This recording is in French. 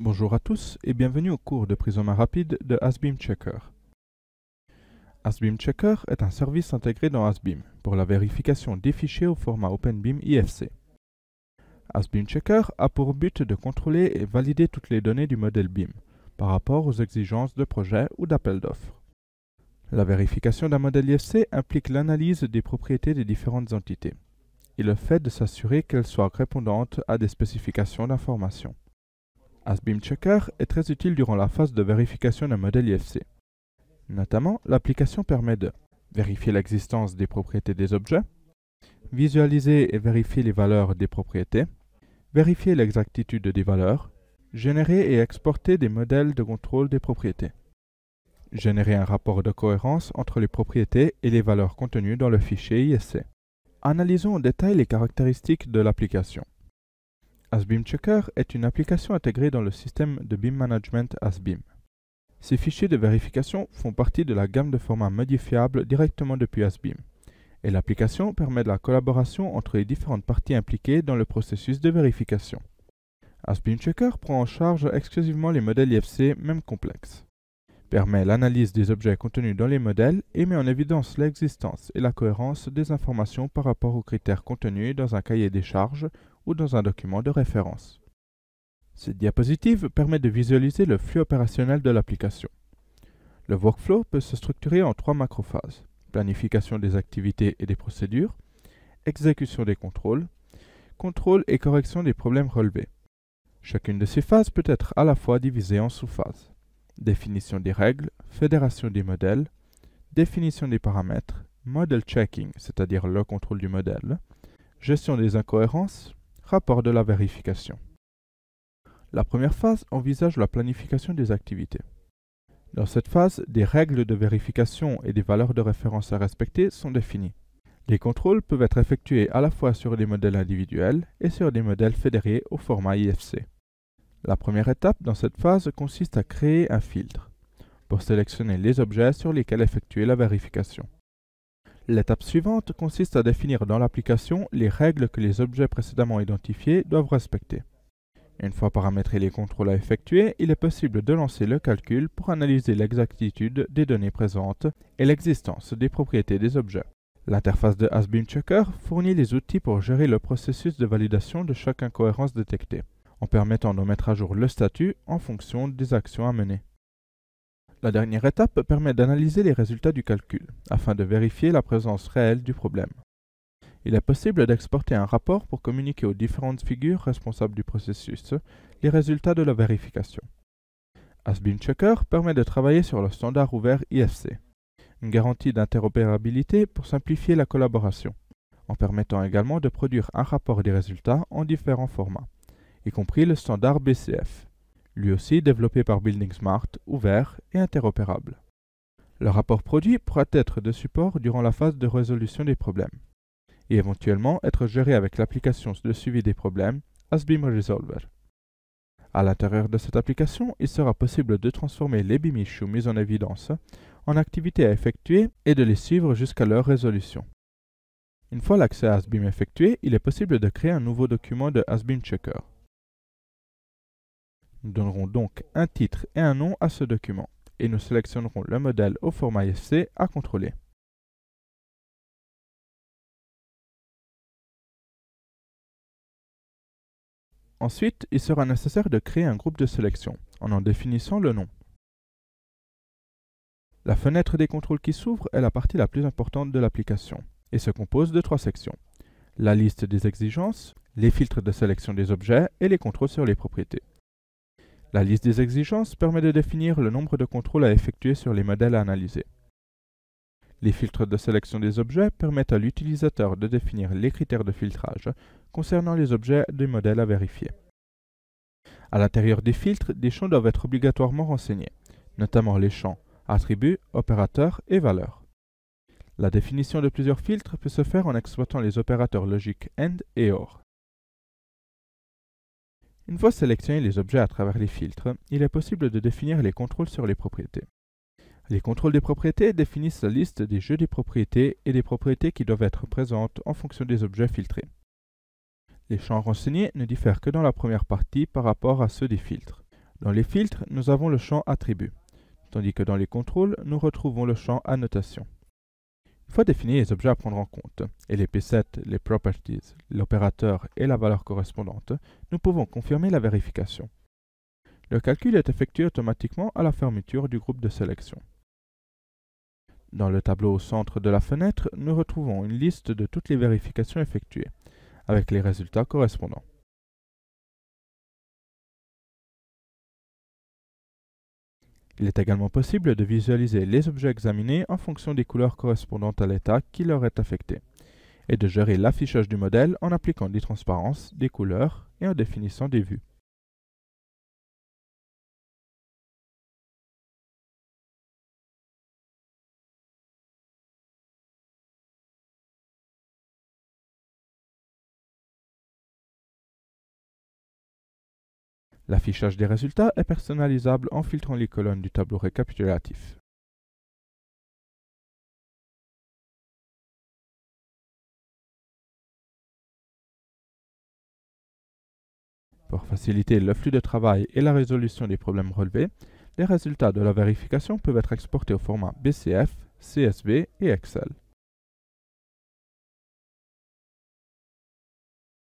Bonjour à tous et bienvenue au cours de main Rapide de Asbeam Checker. Asbeam Checker est un service intégré dans Asbeam pour la vérification des fichiers au format OpenBeam IFC. Asbeam Checker a pour but de contrôler et valider toutes les données du modèle BIM par rapport aux exigences de projet ou d'appel d'offres. La vérification d'un modèle IFC implique l'analyse des propriétés des différentes entités et le fait de s'assurer qu'elles soient répondantes à des spécifications d'information. Asbeam Checker est très utile durant la phase de vérification d'un modèle IFC. Notamment, l'application permet de vérifier l'existence des propriétés des objets, visualiser et vérifier les valeurs des propriétés, vérifier l'exactitude des valeurs, générer et exporter des modèles de contrôle des propriétés, générer un rapport de cohérence entre les propriétés et les valeurs contenues dans le fichier ISC. Analysons en détail les caractéristiques de l'application. ASBIM Checker est une application intégrée dans le système de BIM Management AsBeam. Ces fichiers de vérification font partie de la gamme de formats modifiables directement depuis AsBeam. et l'application permet de la collaboration entre les différentes parties impliquées dans le processus de vérification. ASBIM Checker prend en charge exclusivement les modèles IFC, même complexes permet l'analyse des objets contenus dans les modèles et met en évidence l'existence et la cohérence des informations par rapport aux critères contenus dans un cahier des charges dans un document de référence. Cette diapositive permet de visualiser le flux opérationnel de l'application. Le workflow peut se structurer en trois macrophases, planification des activités et des procédures, exécution des contrôles, contrôle et correction des problèmes relevés. Chacune de ces phases peut être à la fois divisée en sous-phases. Définition des règles, fédération des modèles, définition des paramètres, model checking, c'est-à-dire le contrôle du modèle, gestion des incohérences, Rapport de la vérification. La première phase envisage la planification des activités. Dans cette phase, des règles de vérification et des valeurs de référence à respecter sont définies. Les contrôles peuvent être effectués à la fois sur des modèles individuels et sur des modèles fédérés au format IFC. La première étape dans cette phase consiste à créer un filtre pour sélectionner les objets sur lesquels effectuer la vérification. L'étape suivante consiste à définir dans l'application les règles que les objets précédemment identifiés doivent respecter. Une fois paramétrés les contrôles à effectuer, il est possible de lancer le calcul pour analyser l'exactitude des données présentes et l'existence des propriétés des objets. L'interface de Asbeam Checker fournit les outils pour gérer le processus de validation de chaque incohérence détectée, en permettant de mettre à jour le statut en fonction des actions à mener. La dernière étape permet d'analyser les résultats du calcul, afin de vérifier la présence réelle du problème. Il est possible d'exporter un rapport pour communiquer aux différentes figures responsables du processus les résultats de la vérification. Asbin Checker permet de travailler sur le standard ouvert IFC, une garantie d'interopérabilité pour simplifier la collaboration, en permettant également de produire un rapport des résultats en différents formats, y compris le standard BCF, lui aussi développé par Building Smart, ouvert et interopérable. Le rapport produit pourra être de support durant la phase de résolution des problèmes et éventuellement être géré avec l'application de suivi des problèmes ASBIM Resolver. À l'intérieur de cette application, il sera possible de transformer les BIM issues mises en évidence en activités à effectuer et de les suivre jusqu'à leur résolution. Une fois l'accès à ASBIM effectué, il est possible de créer un nouveau document de ASBIM Checker. Nous donnerons donc un titre et un nom à ce document et nous sélectionnerons le modèle au format IFC à contrôler. Ensuite, il sera nécessaire de créer un groupe de sélection en en définissant le nom. La fenêtre des contrôles qui s'ouvre est la partie la plus importante de l'application et se compose de trois sections. La liste des exigences, les filtres de sélection des objets et les contrôles sur les propriétés. La liste des exigences permet de définir le nombre de contrôles à effectuer sur les modèles à analyser. Les filtres de sélection des objets permettent à l'utilisateur de définir les critères de filtrage concernant les objets du modèles à vérifier. À l'intérieur des filtres, des champs doivent être obligatoirement renseignés, notamment les champs attributs, opérateurs et valeurs. La définition de plusieurs filtres peut se faire en exploitant les opérateurs logiques AND et OR. Une fois sélectionnés les objets à travers les filtres, il est possible de définir les contrôles sur les propriétés. Les contrôles des propriétés définissent la liste des jeux des propriétés et des propriétés qui doivent être présentes en fonction des objets filtrés. Les champs renseignés ne diffèrent que dans la première partie par rapport à ceux des filtres. Dans les filtres, nous avons le champ attribut, tandis que dans les contrôles, nous retrouvons le champ annotation. Une fois définis les objets à prendre en compte, et les p les properties, l'opérateur et la valeur correspondante, nous pouvons confirmer la vérification. Le calcul est effectué automatiquement à la fermeture du groupe de sélection. Dans le tableau au centre de la fenêtre, nous retrouvons une liste de toutes les vérifications effectuées, avec les résultats correspondants. Il est également possible de visualiser les objets examinés en fonction des couleurs correspondantes à l'état qui leur est affecté, et de gérer l'affichage du modèle en appliquant des transparences, des couleurs et en définissant des vues. L'affichage des résultats est personnalisable en filtrant les colonnes du tableau récapitulatif. Pour faciliter le flux de travail et la résolution des problèmes relevés, les résultats de la vérification peuvent être exportés au format BCF, CSV et Excel.